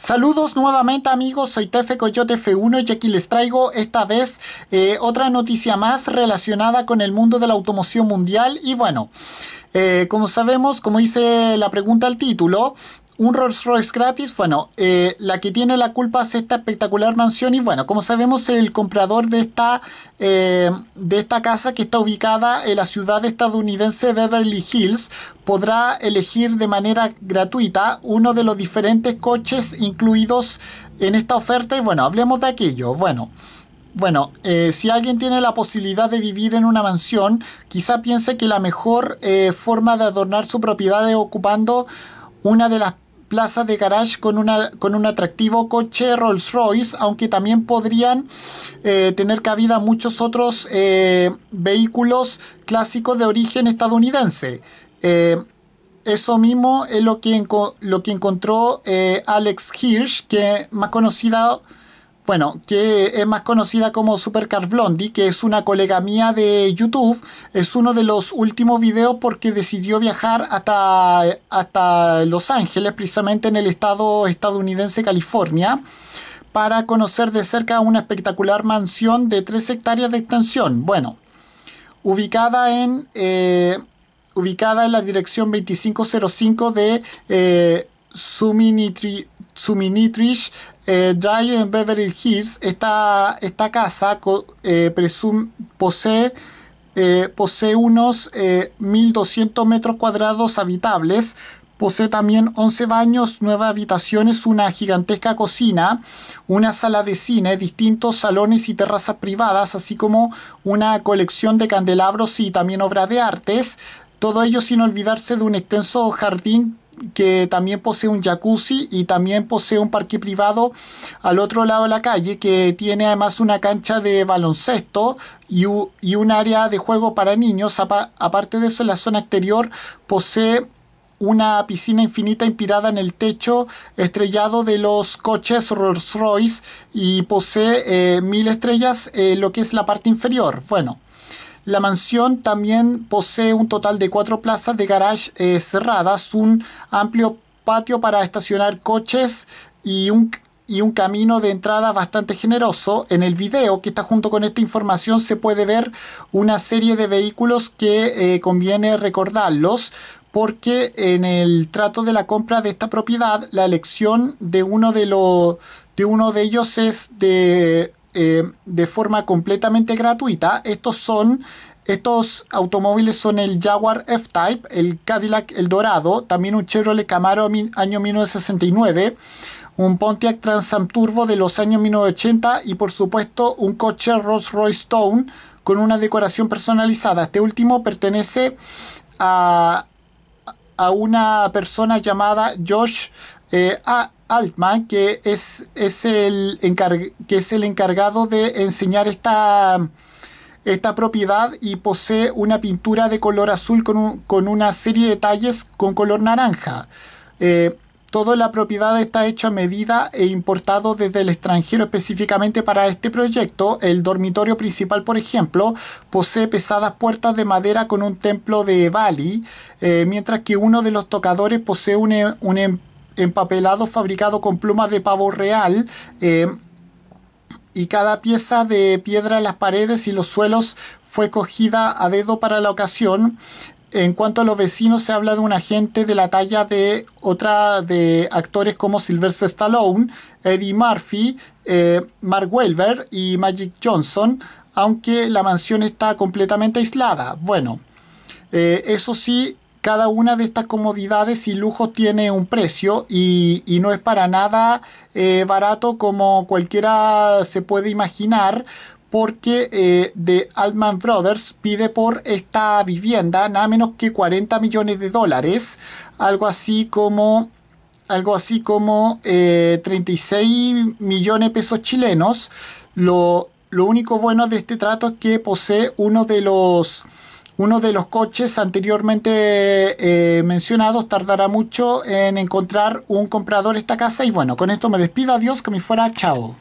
Saludos nuevamente amigos, soy Tefe Coyote F1 y aquí les traigo esta vez eh, otra noticia más relacionada con el mundo de la automoción mundial y bueno, eh, como sabemos, como hice la pregunta al título, un Rolls Royce gratis, bueno, eh, la que tiene la culpa es esta espectacular mansión y bueno, como sabemos el comprador de esta, eh, de esta casa que está ubicada en la ciudad estadounidense Beverly Hills podrá elegir de manera gratuita uno de los diferentes coches incluidos en esta oferta y bueno, hablemos de aquello, bueno. Bueno, eh, si alguien tiene la posibilidad de vivir en una mansión, quizá piense que la mejor forma de adornar su propiedad es ocupando una de las plaza de garage con, una, con un atractivo coche Rolls Royce, aunque también podrían eh, tener cabida muchos otros eh, vehículos clásicos de origen estadounidense. Eh, eso mismo es lo que, lo que encontró Alex Hirsch, que más conocida bueno, que es más conocida como Supercar Blondie, que es una colega mía de YouTube. Es uno de los últimos videos porque decidió viajar hasta, hasta Los Ángeles, precisamente en el estado estadounidense California para conocer de cerca una espectacular mansión de 3 hectáreas de extensión. Bueno, ubicada en, eh, ubicada en la dirección 2505 de eh, Suminitrich eh, en Beverly Hills, esta, esta casa eh, posee, eh, posee unos 1.200 eh, metros cuadrados habitables, Posee también 11 baños, 9 habitaciones, una gigantesca cocina, una sala de cine, distintos salones y terrazas privadas, así como una colección de candelabros y también obras de artes. Todo ello sin olvidarse de un extenso jardín que también posee un jacuzzi y también posee un parque privado al otro lado de la calle que tiene además una cancha de baloncesto y, un área de juego para niños. aparte de eso, en la zona exterior posee una piscina infinita inspirada en el techo estrellado de los coches Rolls Royce y posee eh, mil estrellas eh, lo que es la parte inferior. Bueno. La mansión también posee un total de cuatro plazas de garage eh, cerradas, un amplio patio para estacionar coches y un y un camino de entrada bastante generoso. En el video que está junto con esta información se puede ver una serie de vehículos que eh, conviene recordarlos porque en el trato de la compra de esta propiedad la elección de uno de, los de, uno de ellos es de eh, de forma completamente gratuita. Estos son estos automóviles son el Jaguar F-Type, el Cadillac el dorado también un Chevrolet Camaro año 1969, un Pontiac Transam Turbo de los años 1980 y por supuesto un coche Rolls-Royce Stone con una decoración personalizada. Este último pertenece a, una persona llamada Josh eh, a Altman, que es, es, el, que es el encargado de enseñar esta, esta propiedad y posee una pintura de color azul con, una serie de detalles con color naranja. Eh, toda la propiedad está hecha a medida e importado desde el extranjero específicamente para este proyecto. El dormitorio principal, por ejemplo, posee pesadas puertas de madera con un templo de Bali, eh, mientras que uno de los tocadores posee un, em, un em, empapelado fabricado con plumas de pavo real. Eh, y cada pieza de piedra en las paredes y los suelos fue cogida a dedo para la ocasión. En cuanto a los vecinos, se habla de un agente de la talla de otra de actores como Sylvester Stallone, Eddie Murphy, eh, Mark Welber y Magic Johnson, aunque la mansión está completamente aislada. Bueno, eh, eso sí, cada una de estas comodidades y lujos tiene un precio y, no es para nada eh, barato como cualquiera se puede imaginar porque de eh, Altman Brothers pide por esta vivienda nada menos que 40 millones de dólares, algo así como algo así como 36 eh, millones de pesos chilenos. Lo, lo único bueno de este trato es que posee uno de los uno de los coches anteriormente eh, mencionados tardará mucho en encontrar un comprador esta casa. Y bueno, con esto me despido. Adiós, que me fuera. Chao.